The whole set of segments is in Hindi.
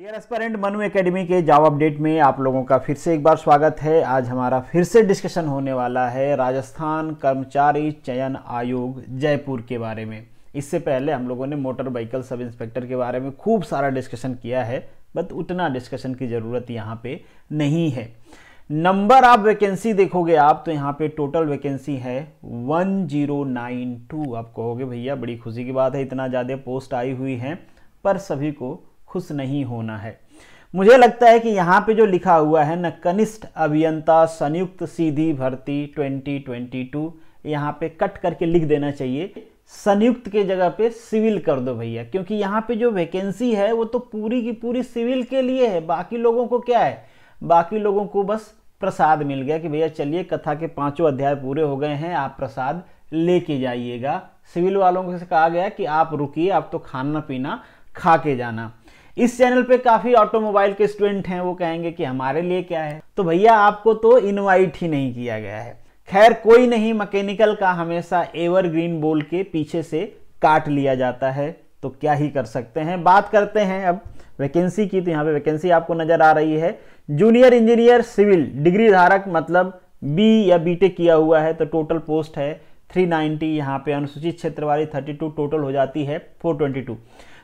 डियर एस्पेरेंट मनु एकेडमी के जॉब अपडेट में आप लोगों का फिर से एक बार स्वागत है आज हमारा फिर से डिस्कशन होने वाला है राजस्थान कर्मचारी चयन आयोग जयपुर के बारे में इससे पहले हम लोगों ने मोटर व्हीकल सब इंस्पेक्टर के बारे में खूब सारा डिस्कशन किया है बट उतना डिस्कशन की ज़रूरत यहाँ पे नहीं है नंबर आप वैकेंसी देखोगे आप तो यहाँ पे टोटल वैकेंसी है 1092 आप कहोगे भैया बड़ी खुशी की बात है इतना ज़्यादा पोस्ट आई हुई हैं पर सभी को खुश नहीं होना है मुझे लगता है कि यहाँ पे जो लिखा हुआ है न कनिष्ठ अभियंता संयुक्त सीधी भर्ती 2022 यहाँ पे कट करके लिख देना चाहिए संयुक्त के जगह पे सिविल कर दो भैया क्योंकि यहाँ पे जो वैकेंसी है वो तो पूरी की पूरी सिविल के लिए है बाकी लोगों को क्या है बाकी लोगों को बस प्रसाद मिल गया कि भैया चलिए कथा के पांचों अध्याय पूरे हो गए हैं आप प्रसाद लेके जाइएगा सिविल वालों से कहा गया कि आप रुकिए आप तो खाना पीना खा के जाना इस चैनल पे काफी ऑटोमोबाइल के स्टूडेंट हैं वो कहेंगे कि हमारे लिए क्या है तो भैया आपको तो इनवाइट ही नहीं किया गया है खैर कोई नहीं मैकेनिकल का हमेशा एवरग्रीन बोल के पीछे से काट लिया जाता है तो क्या ही कर सकते हैं बात करते हैं अब वैकेंसी की तो यहाँ पे वैकेंसी आपको नजर आ रही है जूनियर इंजीनियर सिविल डिग्री धारक मतलब बी या बी किया हुआ है तो टोटल पोस्ट है 390 यहाँ पे अनुसूचित क्षेत्र वाली 32 टोटल हो जाती है 422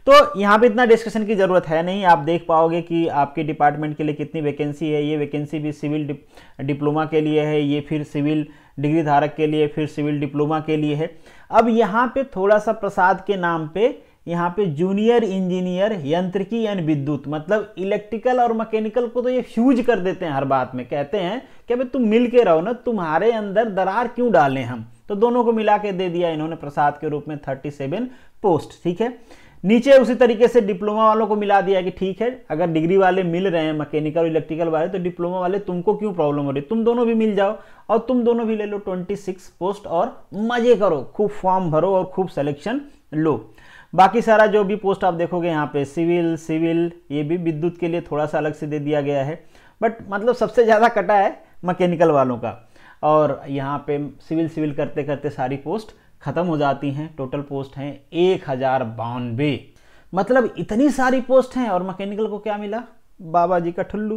तो यहाँ पे इतना डिस्कशन की ज़रूरत है नहीं आप देख पाओगे कि आपके डिपार्टमेंट के लिए कितनी वैकेंसी है ये वैकेंसी भी सिविल डिप, डिप्लोमा के लिए है ये फिर सिविल डिग्री धारक के लिए फिर सिविल डिप्लोमा के लिए है अब यहाँ पे थोड़ा सा प्रसाद के नाम पे यहाँ पे जूनियर इंजीनियर यंत्रिकी एंड विद्युत मतलब इलेक्ट्रिकल और मैकेनिकल को तो ये फ्यूज कर देते हैं हर बात में कहते हैं कि भाई तुम मिल के रहो ना तुम्हारे अंदर दरार क्यों डालें हम तो दोनों को मिला के दे दिया इन्होंने प्रसाद के रूप में 37 पोस्ट ठीक है नीचे उसी तरीके से डिप्लोमा वालों को मिला दिया कि ठीक है अगर डिग्री वाले मिल रहे हैं मैकेनिकल और इलेक्ट्रिकल वाले तो डिप्लोमा वाले तुमको क्यों प्रॉब्लम हो रही तुम दोनों भी मिल जाओ और तुम दोनों भी ले लो 26 पोस्ट और मजे करो खूब फॉर्म भरो और खूब सिलेक्शन लो बाकी सारा जो भी पोस्ट आप देखोगे यहाँ पे सिविल सिविल ये भी विद्युत के लिए थोड़ा सा अलग से दे दिया गया है बट मतलब सबसे ज़्यादा कटा है मैकेनिकल वालों का और यहाँ पे सिविल सिविल करते करते सारी पोस्ट ख़त्म हो जाती हैं टोटल पोस्ट हैं एक हज़ार बानवे मतलब इतनी सारी पोस्ट हैं और मैकेनिकल को क्या मिला बाबा जी का ठुल्लू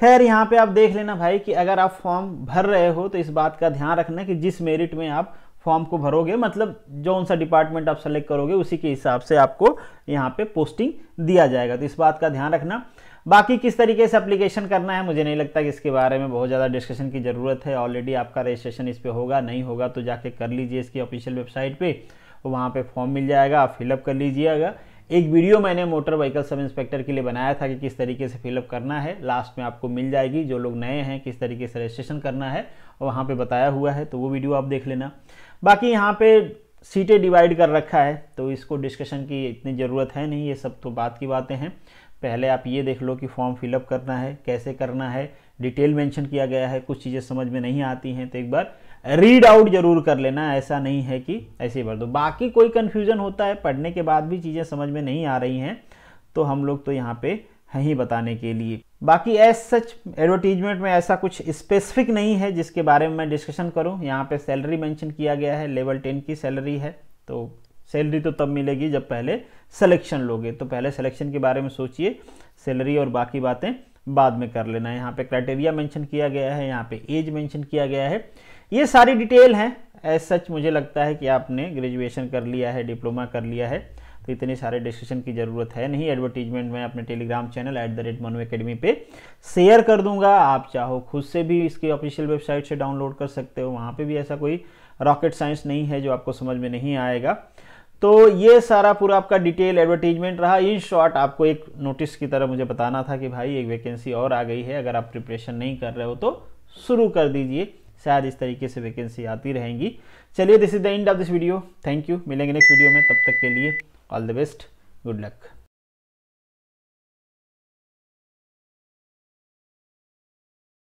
खैर यहाँ पे आप देख लेना भाई कि अगर आप फॉर्म भर रहे हो तो इस बात का ध्यान रखना कि जिस मेरिट में आप फॉर्म को भरोगे मतलब जो सा डिपार्टमेंट आप सेलेक्ट करोगे उसी के हिसाब से आपको यहाँ पे पोस्टिंग दिया जाएगा तो इस बात का ध्यान रखना बाकी किस तरीके से अप्लीकेशन करना है मुझे नहीं लगता कि इसके बारे में बहुत ज़्यादा डिस्कशन की ज़रूरत है ऑलरेडी आपका रजिस्ट्रेशन इस पर होगा नहीं होगा तो जाके कर लीजिए इसकी ऑफिशियल वेबसाइट पर वहाँ पर फॉर्म मिल जाएगा आप फिलअप कर लीजिएगा एक वीडियो मैंने मोटर व्हीकल सब इंस्पेक्टर के लिए बनाया था कि किस तरीके से फिलअप करना है लास्ट में आपको मिल जाएगी जो लोग नए हैं किस तरीके से रजिस्ट्रेशन करना है और वहाँ पे बताया हुआ है तो वो वीडियो आप देख लेना बाकी यहाँ पे सीटें डिवाइड कर रखा है तो इसको डिस्कशन की इतनी ज़रूरत है नहीं ये सब तो बात की बातें हैं पहले आप ये देख लो कि फॉर्म फिलअप करना है कैसे करना है डिटेल मेंशन किया गया है कुछ चीज़ें समझ में नहीं आती हैं तो एक बार रीड आउट जरूर कर लेना ऐसा नहीं है कि ऐसे ही भर दो बाकी कोई कन्फ्यूजन होता है पढ़ने के बाद भी चीज़ें समझ में नहीं आ रही हैं तो हम लोग तो यहाँ पे हैं ही बताने के लिए बाकी एज सच एडवर्टीजमेंट में ऐसा कुछ स्पेसिफिक नहीं है जिसके बारे में मैं डिस्कशन करूँ यहाँ पे सैलरी मैंशन किया गया है लेवल टेन की सैलरी है तो सैलरी तो तब मिलेगी जब पहले सिलेक्शन लोगे तो पहले सिलेक्शन के बारे में सोचिए सैलरी और बाकी बातें बाद में कर लेना यहाँ पे क्राइटेरिया मेंशन किया गया है यहाँ पे एज मेंशन किया गया है ये सारी डिटेल हैं एज सच मुझे लगता है कि आपने ग्रेजुएशन कर लिया है डिप्लोमा कर लिया है तो इतने सारे डिस्कशन की ज़रूरत है नहीं एडवर्टीजमेंट मैं अपने Telegram channel at the rate Manu academy पर शेयर कर दूंगा आप चाहो खुद से भी इसकी ऑफिशियल वेबसाइट से डाउनलोड कर सकते हो वहाँ पर भी ऐसा कोई रॉकेट साइंस नहीं है जो आपको समझ में नहीं आएगा तो ये सारा पूरा आपका डिटेल एडवर्टीजमेंट रहा इन शॉर्ट आपको एक नोटिस की तरह मुझे बताना था कि भाई एक वैकेंसी और आ गई है अगर आप प्रिपरेशन नहीं कर रहे हो तो शुरू कर दीजिए शायद इस तरीके से वैकेंसी आती रहेंगी चलिए this is the end of this video thank you मिलेंगे नेक्स्ट वीडियो में तब तक के लिए all the best good luck